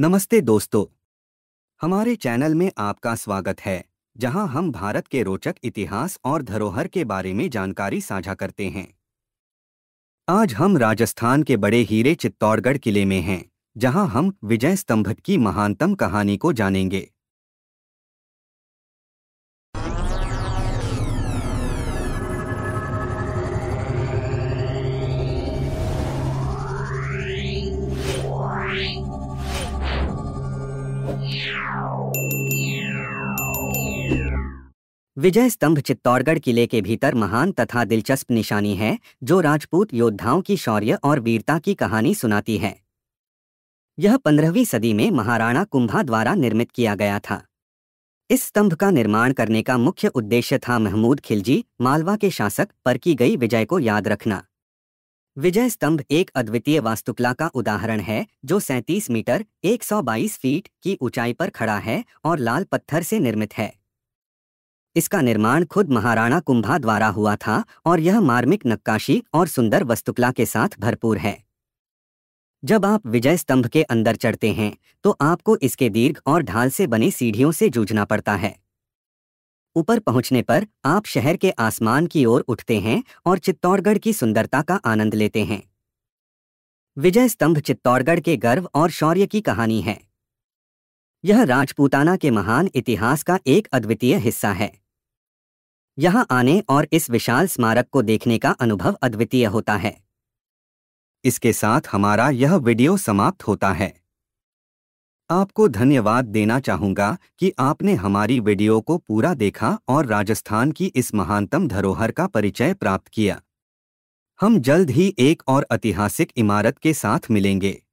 नमस्ते दोस्तों हमारे चैनल में आपका स्वागत है जहां हम भारत के रोचक इतिहास और धरोहर के बारे में जानकारी साझा करते हैं आज हम राजस्थान के बड़े हीरे चित्तौड़गढ़ किले में हैं जहां हम विजय स्तंभ की महानतम कहानी को जानेंगे विजय स्तंभ चित्तौड़गढ़ किले के भीतर महान तथा दिलचस्प निशानी है जो राजपूत योद्धाओं की शौर्य और वीरता की कहानी सुनाती है यह पंद्रहवीं सदी में महाराणा कुंभा द्वारा निर्मित किया गया था इस स्तंभ का निर्माण करने का मुख्य उद्देश्य था महमूद खिलजी मालवा के शासक पर की गई विजय को याद रखना विजय स्तंभ एक अद्वितीय वास्तुकला का उदाहरण है जो 37 मीटर 122 फीट की ऊंचाई पर खड़ा है और लाल पत्थर से निर्मित है इसका निर्माण खुद महाराणा कुंभा द्वारा हुआ था और यह मार्मिक नक्काशी और सुंदर वस्तुकला के साथ भरपूर है जब आप विजय स्तंभ के अंदर चढ़ते हैं तो आपको इसके दीर्घ और ढाल से बनी सीढ़ियों से जूझना पड़ता है ऊपर पहुंचने पर आप शहर के आसमान की ओर उठते हैं और चित्तौड़गढ़ की सुंदरता का आनंद लेते हैं विजय स्तंभ चित्तौड़गढ़ के गर्व और शौर्य की कहानी है यह राजपूताना के महान इतिहास का एक अद्वितीय हिस्सा है यहां आने और इस विशाल स्मारक को देखने का अनुभव अद्वितीय होता है इसके साथ हमारा यह वीडियो समाप्त होता है आपको धन्यवाद देना चाहूँगा कि आपने हमारी वीडियो को पूरा देखा और राजस्थान की इस महानतम धरोहर का परिचय प्राप्त किया हम जल्द ही एक और ऐतिहासिक इमारत के साथ मिलेंगे